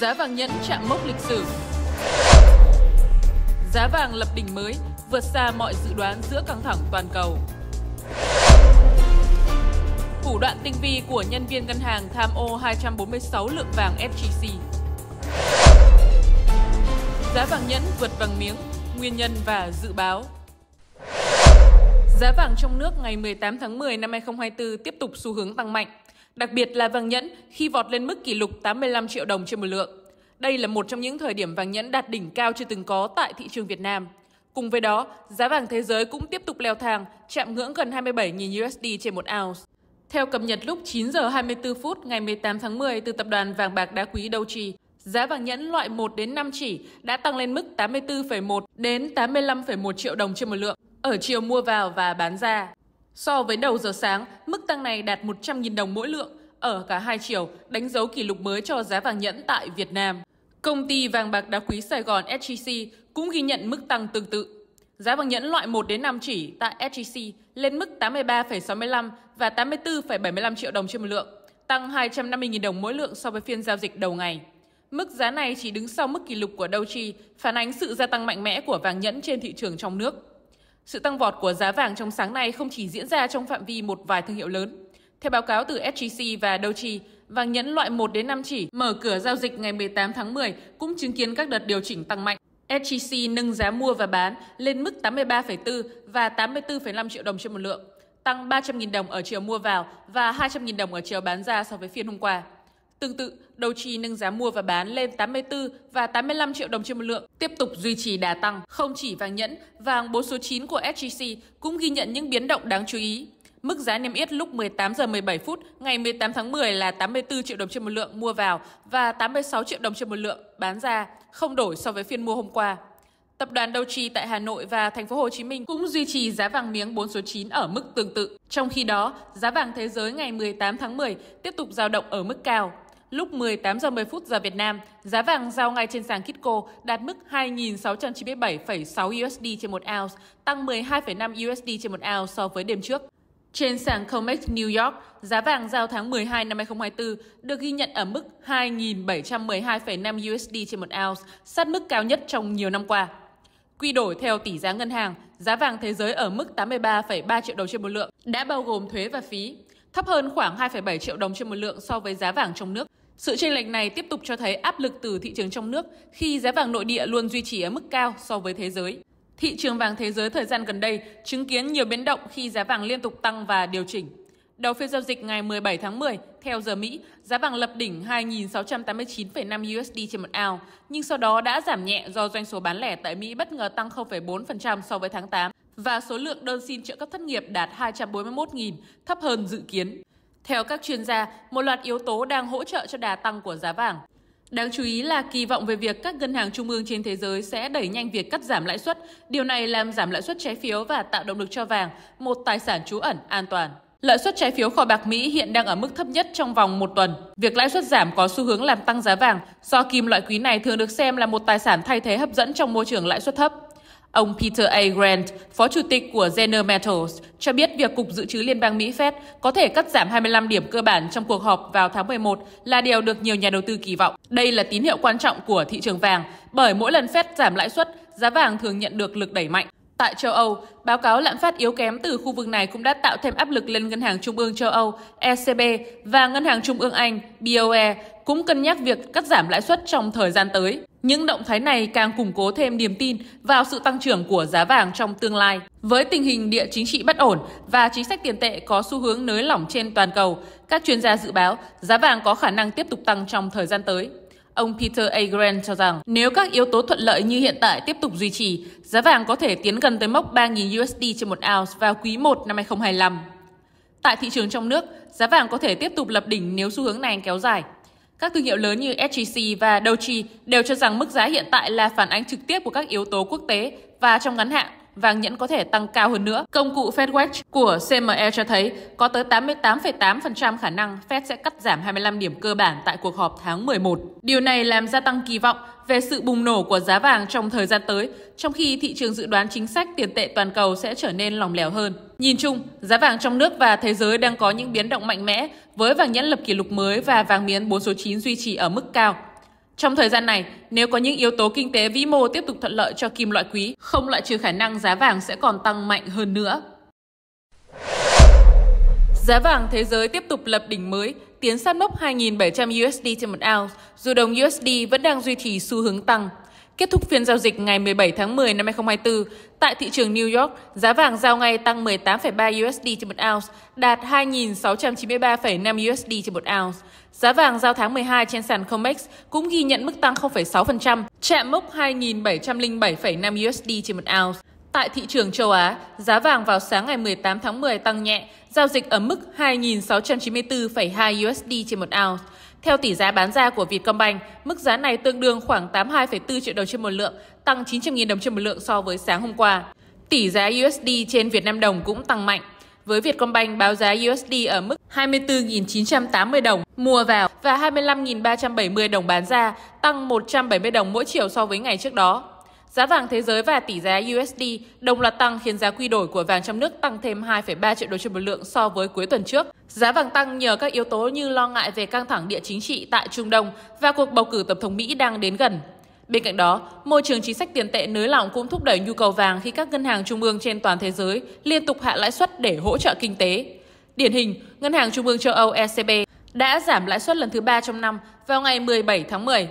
Giá vàng nhẫn chạm mốc lịch sử. Giá vàng lập đỉnh mới, vượt xa mọi dự đoán giữa căng thẳng toàn cầu. Thủ đoạn tinh vi của nhân viên ngân hàng tham ô 246 lượng vàng FGC. Giá vàng nhẫn vượt vàng miếng, nguyên nhân và dự báo. Giá vàng trong nước ngày 18 tháng 10 năm 2024 tiếp tục xu hướng tăng mạnh. Đặc biệt là vàng nhẫn khi vọt lên mức kỷ lục 85 triệu đồng trên một lượng. Đây là một trong những thời điểm vàng nhẫn đạt đỉnh cao chưa từng có tại thị trường Việt Nam. Cùng với đó, giá vàng thế giới cũng tiếp tục leo thang, chạm ngưỡng gần 27.000 USD trên một ounce. Theo cập nhật lúc 9 giờ 24 phút ngày 18 tháng 10 từ tập đoàn vàng bạc đá quý Doji, giá vàng nhẫn loại 1 đến 5 chỉ đã tăng lên mức 84,1 đến 85,1 triệu đồng trên một lượng ở chiều mua vào và bán ra. So với đầu giờ sáng, mức tăng này đạt 100.000 đồng mỗi lượng ở cả hai chiều, đánh dấu kỷ lục mới cho giá vàng nhẫn tại Việt Nam. Công ty vàng bạc đá quý Sài Gòn SGC cũng ghi nhận mức tăng tương tự. Giá vàng nhẫn loại 1 đến 5 chỉ tại SGC lên mức 83,65 và 84,75 triệu đồng trên một lượng, tăng 250.000 đồng mỗi lượng so với phiên giao dịch đầu ngày. Mức giá này chỉ đứng sau mức kỷ lục của Doji, phản ánh sự gia tăng mạnh mẽ của vàng nhẫn trên thị trường trong nước. Sự tăng vọt của giá vàng trong sáng nay không chỉ diễn ra trong phạm vi một vài thương hiệu lớn. Theo báo cáo từ SGC và Doji, vàng nhẫn loại 1 đến 5 chỉ mở cửa giao dịch ngày 18 tháng 10 cũng chứng kiến các đợt điều chỉnh tăng mạnh. SGC nâng giá mua và bán lên mức 83,4 và 84,5 triệu đồng trên một lượng, tăng 300.000 đồng ở chiều mua vào và 200.000 đồng ở chiều bán ra so với phiên hôm qua. Tương tự, đầu Doji nâng giá mua và bán lên 84 và 85 triệu đồng trên một lượng, tiếp tục duy trì đà tăng. Không chỉ vàng nhẫn, vàng 4 số 9 của SGC cũng ghi nhận những biến động đáng chú ý. Mức giá niêm yết lúc 18 giờ 17 phút ngày 18 tháng 10 là 84 triệu đồng trên một lượng mua vào và 86 triệu đồng trên một lượng bán ra, không đổi so với phiên mua hôm qua. Tập đoàn đầu trì tại Hà Nội và thành phố Hồ Chí Minh cũng duy trì giá vàng miếng 4 số 9 ở mức tương tự. Trong khi đó, giá vàng thế giới ngày 18 tháng 10 tiếp tục dao động ở mức cao. Lúc 18 giờ 10 phút giờ Việt Nam, giá vàng giao ngay trên sàn Kitco đạt mức 2.697,6 USD trên một ounce, tăng 12,5 USD trên một ounce so với đêm trước. Trên sàn COMEX New York, giá vàng giao tháng 12 năm 2024 được ghi nhận ở mức 2.712,5 USD trên một ounce, sát mức cao nhất trong nhiều năm qua. Quy đổi theo tỷ giá ngân hàng, giá vàng thế giới ở mức 83,3 triệu đồng trên một lượng, đã bao gồm thuế và phí, thấp hơn khoảng 2,7 triệu đồng trên một lượng so với giá vàng trong nước. Sự chênh lệch này tiếp tục cho thấy áp lực từ thị trường trong nước khi giá vàng nội địa luôn duy trì ở mức cao so với thế giới. Thị trường vàng thế giới thời gian gần đây chứng kiến nhiều biến động khi giá vàng liên tục tăng và điều chỉnh. Đầu phiên giao dịch ngày 17 tháng 10, theo giờ Mỹ, giá vàng lập đỉnh 2.689,5 USD trên một ao, nhưng sau đó đã giảm nhẹ do doanh số bán lẻ tại Mỹ bất ngờ tăng 0,4% so với tháng 8 và số lượng đơn xin trợ cấp thất nghiệp đạt 241.000, thấp hơn dự kiến. Theo các chuyên gia, một loạt yếu tố đang hỗ trợ cho đà tăng của giá vàng. Đáng chú ý là kỳ vọng về việc các ngân hàng trung ương trên thế giới sẽ đẩy nhanh việc cắt giảm lãi suất. Điều này làm giảm lãi suất trái phiếu và tạo động lực cho vàng, một tài sản trú ẩn an toàn. Lãi suất trái phiếu kho bạc Mỹ hiện đang ở mức thấp nhất trong vòng một tuần. Việc lãi suất giảm có xu hướng làm tăng giá vàng, do kim loại quý này thường được xem là một tài sản thay thế hấp dẫn trong môi trường lãi suất thấp. Ông Peter A. Grant, phó chủ tịch của General Metals, cho biết việc Cục Dự trữ Liên bang Mỹ Fed có thể cắt giảm 25 điểm cơ bản trong cuộc họp vào tháng 11 là điều được nhiều nhà đầu tư kỳ vọng. Đây là tín hiệu quan trọng của thị trường vàng, bởi mỗi lần Fed giảm lãi suất, giá vàng thường nhận được lực đẩy mạnh. Tại châu Âu, báo cáo lạm phát yếu kém từ khu vực này cũng đã tạo thêm áp lực lên Ngân hàng Trung ương châu Âu ECB và Ngân hàng Trung ương Anh BOE cũng cân nhắc việc cắt giảm lãi suất trong thời gian tới. Những động thái này càng củng cố thêm niềm tin vào sự tăng trưởng của giá vàng trong tương lai. Với tình hình địa chính trị bất ổn và chính sách tiền tệ có xu hướng nới lỏng trên toàn cầu, các chuyên gia dự báo giá vàng có khả năng tiếp tục tăng trong thời gian tới. Ông Peter A. Grant cho rằng nếu các yếu tố thuận lợi như hiện tại tiếp tục duy trì, giá vàng có thể tiến gần tới mốc 3.000 USD trên một ounce vào quý 1 năm 2025. Tại thị trường trong nước, giá vàng có thể tiếp tục lập đỉnh nếu xu hướng này kéo dài. Các thương hiệu lớn như SGC và Doji đều cho rằng mức giá hiện tại là phản ánh trực tiếp của các yếu tố quốc tế và trong ngắn hạn vàng nhẫn có thể tăng cao hơn nữa. Công cụ FedWatch của CME cho thấy có tới 88,8% khả năng Fed sẽ cắt giảm 25 điểm cơ bản tại cuộc họp tháng 11. Điều này làm gia tăng kỳ vọng về sự bùng nổ của giá vàng trong thời gian tới, trong khi thị trường dự đoán chính sách tiền tệ toàn cầu sẽ trở nên lỏng lẻo hơn. Nhìn chung, giá vàng trong nước và thế giới đang có những biến động mạnh mẽ với vàng nhẫn lập kỷ lục mới và vàng miếng 4 số 9 duy trì ở mức cao. Trong thời gian này, nếu có những yếu tố kinh tế vĩ mô tiếp tục thuận lợi cho kim loại quý, không loại trừ khả năng giá vàng sẽ còn tăng mạnh hơn nữa. Giá vàng thế giới tiếp tục lập đỉnh mới, tiến sát mốc 2.700 USD trên một ounce, dù đồng USD vẫn đang duy trì xu hướng tăng. Kết thúc phiên giao dịch ngày 17 tháng 10 năm 2024, Tại thị trường New York, giá vàng giao ngay tăng 18,3 USD trên một ounce, đạt 2.693,5 USD trên một ounce. Giá vàng giao tháng 12 trên sàn COMEX cũng ghi nhận mức tăng 0,6%, chạm mốc 2.707,5 USD trên một ounce. Tại thị trường châu Á, giá vàng vào sáng ngày 18 tháng 10 tăng nhẹ, giao dịch ở mức 2.694,2 USD trên một ounce. Theo tỷ giá bán ra của Vietcombank, mức giá này tương đương khoảng 82,4 triệu đồng trên một lượng, tăng 900.000 đồng trên một lượng so với sáng hôm qua. Tỷ giá USD trên Việt Nam đồng cũng tăng mạnh, với Vietcombank báo giá USD ở mức 24.980 đồng mua vào và 25.370 đồng bán ra, tăng 170 đồng mỗi chiều so với ngày trước đó. Giá vàng thế giới và tỷ giá USD đồng loạt tăng khiến giá quy đổi của vàng trong nước tăng thêm 2,3 triệu đồng trên một lượng so với cuối tuần trước. Giá vàng tăng nhờ các yếu tố như lo ngại về căng thẳng địa chính trị tại Trung Đông và cuộc bầu cử tổng thống Mỹ đang đến gần. Bên cạnh đó, môi trường chính sách tiền tệ nới lỏng cũng thúc đẩy nhu cầu vàng khi các ngân hàng trung ương trên toàn thế giới liên tục hạ lãi suất để hỗ trợ kinh tế. Điển hình, Ngân hàng Trung ương châu Âu ECB đã giảm lãi suất lần thứ ba trong năm vào ngày 17 tháng 10.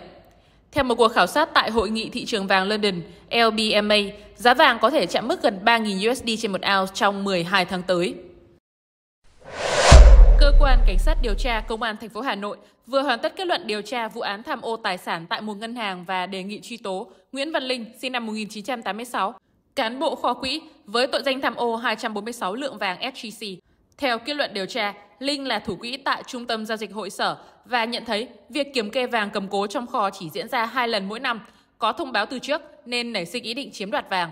Theo một cuộc khảo sát tại Hội nghị thị trường vàng London, LBMA, giá vàng có thể chạm mức gần 3.000 USD trên một ounce trong 12 tháng tới. Cơ quan Cảnh sát điều tra Công an thành phố Hà Nội vừa hoàn tất kết luận điều tra vụ án tham ô tài sản tại một ngân hàng và đề nghị truy tố Nguyễn Văn Linh, sinh năm 1986, cán bộ kho quỹ với tội danh tham ô 246 lượng vàng SJC. Theo kết luận điều tra, Linh là thủ quỹ tại Trung tâm Giao dịch Hội Sở và nhận thấy việc kiểm kê vàng cầm cố trong kho chỉ diễn ra hai lần mỗi năm, có thông báo từ trước nên nảy sinh ý định chiếm đoạt vàng.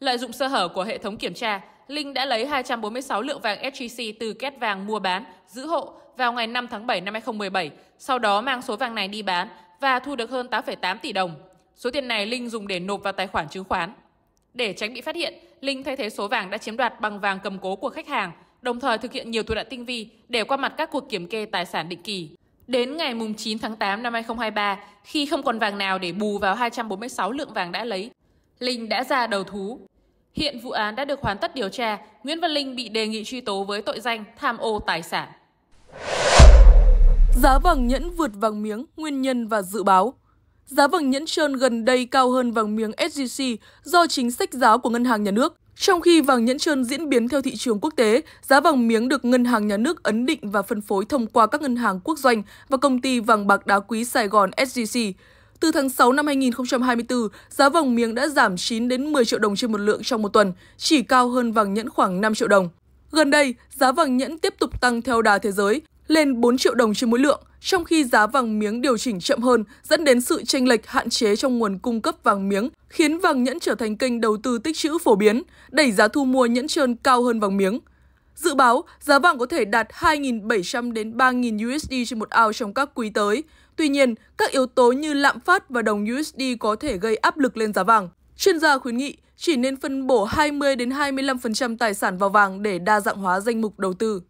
Lợi dụng sơ hở của hệ thống kiểm tra, Linh đã lấy 246 lượng vàng SGC từ két vàng mua bán, giữ hộ vào ngày 5 tháng 7 năm 2017, sau đó mang số vàng này đi bán và thu được hơn 8,8 tỷ đồng. Số tiền này Linh dùng để nộp vào tài khoản chứng khoán. Để tránh bị phát hiện, Linh thay thế số vàng đã chiếm đoạt bằng vàng cầm cố của khách hàng, đồng thời thực hiện nhiều thủ đoạn tinh vi để qua mặt các cuộc kiểm kê tài sản định kỳ. Đến ngày 9 tháng 8 năm 2023, khi không còn vàng nào để bù vào 246 lượng vàng đã lấy, Linh đã ra đầu thú. Hiện vụ án đã được hoàn tất điều tra, Nguyễn Văn Linh bị đề nghị truy tố với tội danh tham ô tài sản. Giá vàng nhẫn vượt vàng miếng, nguyên nhân và dự báo Giá vàng nhẫn trơn gần đây cao hơn vàng miếng SJC do chính sách giá của Ngân hàng Nhà nước. Trong khi vàng nhẫn trơn diễn biến theo thị trường quốc tế, giá vàng miếng được Ngân hàng Nhà nước ấn định và phân phối thông qua các ngân hàng quốc doanh và công ty vàng bạc đá quý Sài Gòn SJC. Từ tháng 6 năm 2024, giá vàng miếng đã giảm 9 đến 10 triệu đồng trên một lượng trong một tuần, chỉ cao hơn vàng nhẫn khoảng 5 triệu đồng. Gần đây, giá vàng nhẫn tiếp tục tăng theo đà thế giới, lên 4 triệu đồng trên mỗi lượng, trong khi giá vàng miếng điều chỉnh chậm hơn, dẫn đến sự chênh lệch hạn chế trong nguồn cung cấp vàng miếng, khiến vàng nhẫn trở thành kênh đầu tư tích trữ phổ biến, đẩy giá thu mua nhẫn trơn cao hơn vàng miếng. Dự báo, giá vàng có thể đạt 2.700 đến 3.000 USD trên một ounce trong các quý tới. Tuy nhiên, các yếu tố như lạm phát và đồng USD có thể gây áp lực lên giá vàng. Chuyên gia khuyến nghị chỉ nên phân bổ 20 đến 25% tài sản vào vàng để đa dạng hóa danh mục đầu tư.